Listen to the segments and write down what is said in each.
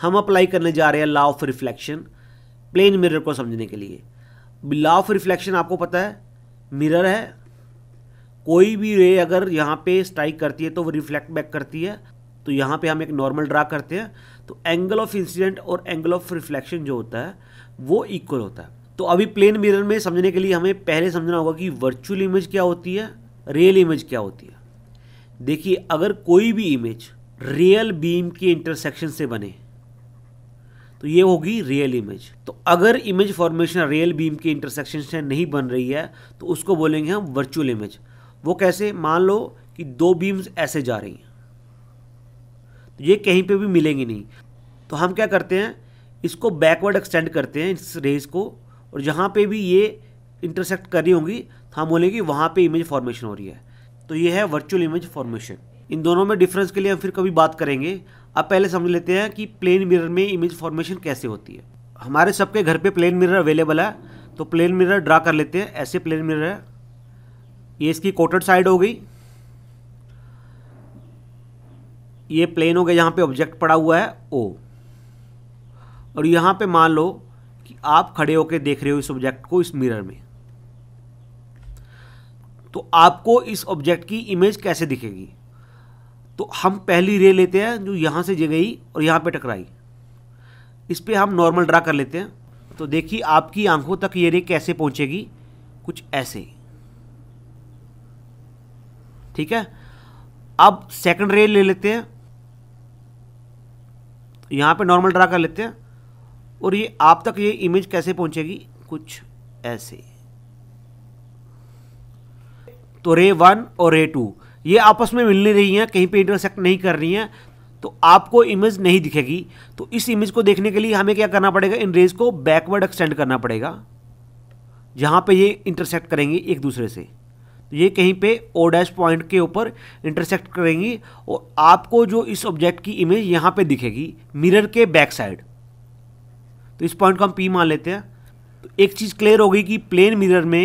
हम अप्लाई करने जा रहे हैं law of reflection plane mirror को समझने के लिए लॉ ऑफ रिफ्लेक्शन आपको पता है मिरर है कोई भी रे अगर यहाँ पे स्ट्राइक करती है तो वो रिफ्लेक्ट बैक करती है तो यहाँ पे हम एक नॉर्मल ड्रा करते हैं तो एंगल ऑफ इंसिडेंट और एंगल ऑफ रिफ्लेक्शन जो होता है वो इक्वल होता है तो अभी प्लेन मिरर में समझने के लिए हमें पहले समझना होगा कि वर्चुअल इमेज क्या होती है रियल इमेज क्या होती है देखिए अगर कोई भी इमेज रियल बीम के इंटरसेक्शन से बने तो ये होगी रियल इमेज तो अगर इमेज फॉर्मेशन रियल बीम के इंटरसेक्शन से नहीं बन रही है तो उसको बोलेंगे हम वर्चुअल इमेज वो कैसे मान लो कि दो बीम्स ऐसे जा रही हैं तो ये कहीं पे भी मिलेंगी नहीं तो हम क्या करते हैं इसको बैकवर्ड एक्सटेंड करते हैं इस रेस को और जहाँ पे भी ये इंटरसेक्ट कर रही होंगी तो हम बोलेंगे वहाँ पर इमेज फॉर्मेशन हो रही है तो ये है वर्चुअल इमेज फॉर्मेशन इन दोनों में डिफरेंस के लिए हम फिर कभी बात करेंगे अब पहले समझ लेते हैं कि प्लेन मिरर में इमेज फॉर्मेशन कैसे होती है हमारे सबके घर पे प्लेन मिरर अवेलेबल है तो प्लेन मिरर ड्रा कर लेते हैं ऐसे प्लेन मिरर है ये इसकी कोटेड साइड हो गई ये प्लेन हो गया यहाँ पे ऑब्जेक्ट पड़ा हुआ है ओ और यहाँ पे मान लो कि आप खड़े होकर देख रहे हो इस ऑब्जेक्ट को इस मिरर में तो आपको इस ऑब्जेक्ट की इमेज कैसे दिखेगी तो हम पहली रे लेते हैं जो यहाँ से गई और यहाँ पे टकराई इस पर हम नॉर्मल ड्रा कर लेते हैं तो देखिए आपकी आंखों तक ये रे कैसे पहुँचेगी कुछ ऐसे ठीक है अब सेकंड रे ले लेते हैं यहाँ पे नॉर्मल ड्रा कर लेते हैं और ये आप तक ये इमेज कैसे पहुँचेगी कुछ ऐसे तो रे वन और रे टू ये आपस में मिल नहीं रही हैं कहीं पे इंटरसेक्ट नहीं कर रही हैं तो आपको इमेज नहीं दिखेगी तो इस इमेज को देखने के लिए हमें क्या करना पड़ेगा इन रेज को बैकवर्ड एक्सटेंड करना पड़ेगा जहाँ पे ये इंटरसेक्ट करेंगी एक दूसरे से तो ये कहीं पे ओ डैश पॉइंट के ऊपर इंटरसेक्ट करेंगी और आपको जो इस ऑब्जेक्ट की इमेज यहाँ पे दिखेगी मिरर के बैक साइड तो इस पॉइंट को हम पी मान लेते हैं तो एक चीज़ क्लियर होगी कि प्लेन मिरर में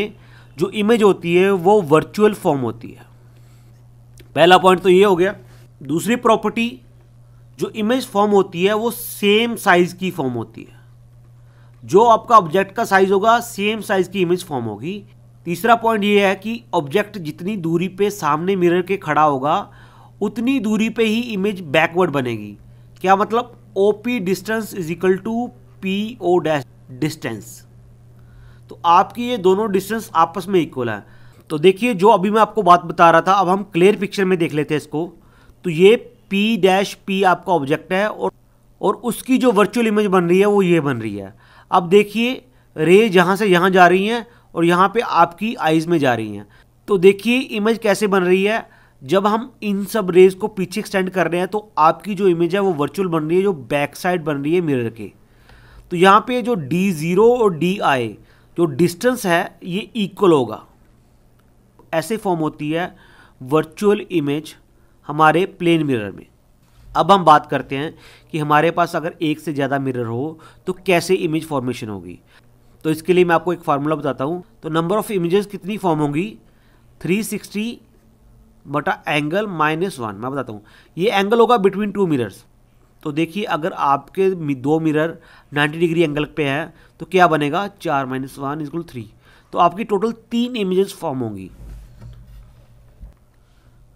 जो इमेज होती है वो वर्चुअल फॉर्म होती है पहला पॉइंट तो ये हो गया दूसरी प्रॉपर्टी जो इमेज फॉर्म होती है वो सेम साइज़ की फॉर्म होती है जो आपका ऑब्जेक्ट का साइज़ होगा सेम साइज़ की इमेज फॉर्म होगी तीसरा पॉइंट ये है कि ऑब्जेक्ट जितनी दूरी पे सामने मिरर के खड़ा होगा उतनी दूरी पे ही इमेज बैकवर्ड बनेगी क्या मतलब O P distance is equal to P O dash distance तो आपकी ये दोनों डिस्टेंस आपस में इक्वल है तो देखिए जो अभी मैं आपको बात बता रहा था अब हम क्लियर पिक्चर में देख लेते हैं इसको तो ये पी डैश पी आपका ऑब्जेक्ट है और और उसकी जो वर्चुअल इमेज बन रही है वो ये बन रही है अब देखिए रे जहाँ से यहाँ जा रही हैं और यहाँ पे आपकी आइज़ में जा रही हैं तो देखिए इमेज कैसे बन रही है जब हम इन सब रेज को पीछे एक्सटेंड कर रहे हैं तो आपकी जो इमेज है वो वर्चुअल बन रही है जो बैक साइड बन रही है मिरर के तो यहाँ पे जो डी ज़ीरो और डी आई जो डिस्टेंस है ये इक्वल होगा ऐसे फॉर्म होती है वर्चुअल इमेज हमारे प्लेन मिरर में अब हम बात करते हैं कि हमारे पास अगर एक से ज़्यादा मिरर हो तो कैसे इमेज फॉर्मेशन होगी तो इसके लिए मैं आपको एक फार्मूला बताता हूँ तो नंबर ऑफ़ इमेजेस कितनी फॉर्म होंगी 360 बटा एंगल माइनस वन मैं बताता हूँ ये एंगल होगा बिटवीन टू मिरर्स तो देखिए अगर आपके दो मिरर 90 डिग्री एंगल पे हैं तो क्या बनेगा चार माइनस वन इजकुल थ्री तो आपकी टोटल तीन इमेजेस फॉर्म होंगी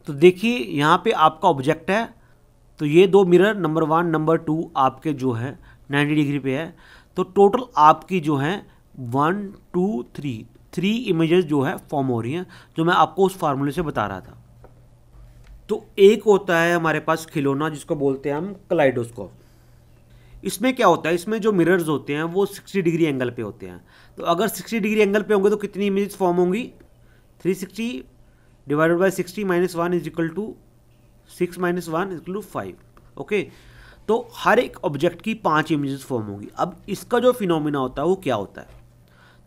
तो देखिए यहाँ पे आपका ऑब्जेक्ट है तो ये दो mirror number one number two आपके जो है 90 डिग्री पे है तो टोटल आपकी जो है one two three three images जो है फॉर्म हो रही हैं जो मैं आपको उस फार्मूले से बता रहा था तो एक होता है हमारे पास खिलौना जिसको बोलते हैं हम कलाइडोस्कोप इसमें क्या होता है इसमें जो मिरर्स होते हैं वो 60 डिग्री एंगल पे होते हैं तो अगर 60 डिग्री एंगल पे होंगे तो कितनी इमेजेस फॉर्म होंगी 360 divided by sixty minus one is equal to six minus one is two five okay तो हर एक ऑब्जेक्ट की पांच इमेजेस फॉर्म होगी अब इसका जो फिनोमिना होता है वो क्या होता है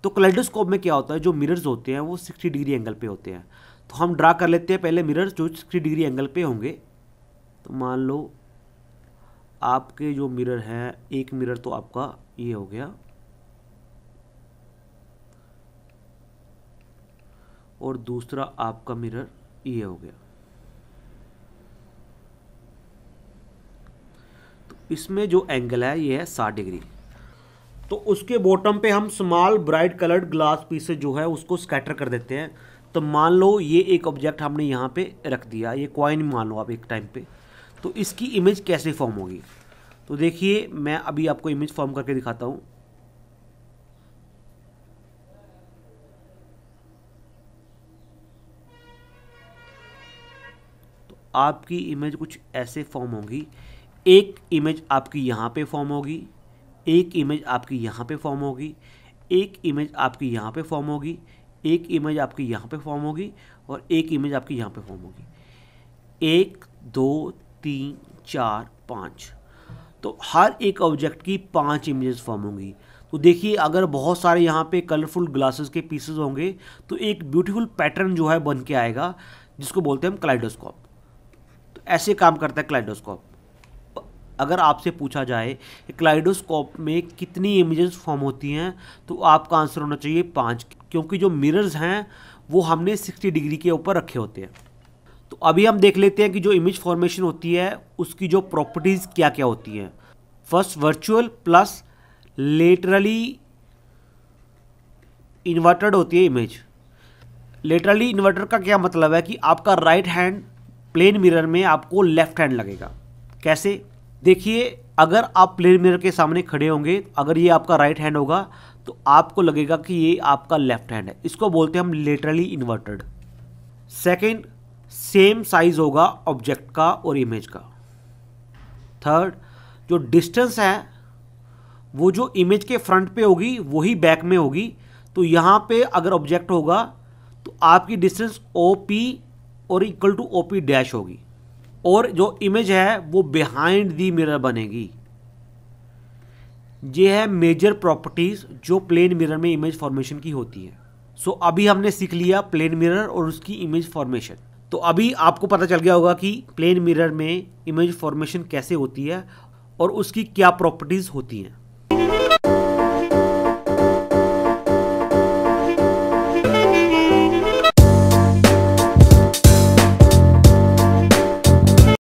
तो क्लेडोस्कोप में क्या होता है जो मिरर्स होते हैं वो सिक्सटी डिग्री एंगल पे होते हैं तो हम ड्रा कर लेते हैं पहले मिरर्स जो सिक्सटी डिग्री एंगल पे होंगे तो मान लो आपके जो मिरर हैं एक मिरर तो आपका ये हो गया और दूसरा आपका मिरर ये हो गया तो इसमें जो एंगल है ये है साठ डिग्री तो उसके बॉटम पे हम small bright coloured glass piece जो है उसको स्कैटर कर देते हैं तो मान लो ये एक ऑब्जेक्ट हमने यहाँ पे रख दिया ये कॉइन मान लो आप एक टाइम पे तो इसकी इमेज कैसे फॉर्म होगी तो देखिए मैं अभी आपको इमेज फॉर्म करके दिखाता हूँ आपकी इमेज कुछ ऐसे फॉर्म होगी एक इमेज आपकी यहाँ पे फॉर्म होगी एक इमेज आपकी यहाँ पे फॉर्म होगी एक इमेज आपकी यहाँ पे फॉर्म होगी एक इमेज आपकी यहाँ पे फॉर्म होगी और एक इमेज आपकी यहाँ पे फॉर्म होगी एक दो तीन चार पाँच तो हर एक ऑब्जेक्ट की पांच इमेजेस फॉर्म होंगी तो देखिए अगर बहुत सारे यहाँ पे कलरफुल ग्लासेस के पीसेस होंगे तो एक ब्यूटीफुल पैटर्न जो है बन के आएगा जिसको बोलते हैं हम क्लाइडोस्कोप तो ऐसे काम करता है क्लाइडोस्कोप अगर आपसे पूछा जाए कि क्लाइडोस्कोप में कितनी इमेजेस फॉर्म होती हैं तो आपका आंसर होना चाहिए पाँच क्योंकि जो मिरर्स हैं वो हमने 60 डिग्री के ऊपर रखे होते हैं तो अभी हम देख लेते हैं कि जो इमेज फॉर्मेशन होती है उसकी जो प्रॉपर्टीज़ क्या क्या होती हैं first virtual plus laterally inverted होती है इमेज लेटरली इन्वर्टर का क्या मतलब है कि आपका राइट हैंड प्लेन मिरर में आपको लेफ्ट हैंड लगेगा कैसे देखिए अगर आप प्लेन मिरर के सामने खड़े होंगे अगर ये आपका राइट हैंड होगा तो आपको लगेगा कि ये आपका लेफ्ट हैंड है इसको बोलते हैं हम laterally inverted second same size होगा ऑब्जेक्ट का और इमेज का थर्ड जो डिस्टेंस है वो जो इमेज के फ्रंट पे होगी वही बैक में होगी तो यहाँ पे अगर ऑब्जेक्ट होगा तो आपकी डिस्टेंस ओ पी और equal to O P dash होगी और जो इमेज है वो बिहाइंड दी मिरर बनेगी ये है मेजर प्रॉपर्टीज़ जो प्लेन मिरर में इमेज फॉर्मेशन की होती है सो so, अभी हमने सीख लिया प्लेन मिरर और उसकी इमेज फॉर्मेशन तो अभी आपको पता चल गया होगा कि प्लेन मिरर में इमेज फॉर्मेशन कैसे होती है और उसकी क्या प्रॉपर्टीज़ होती हैं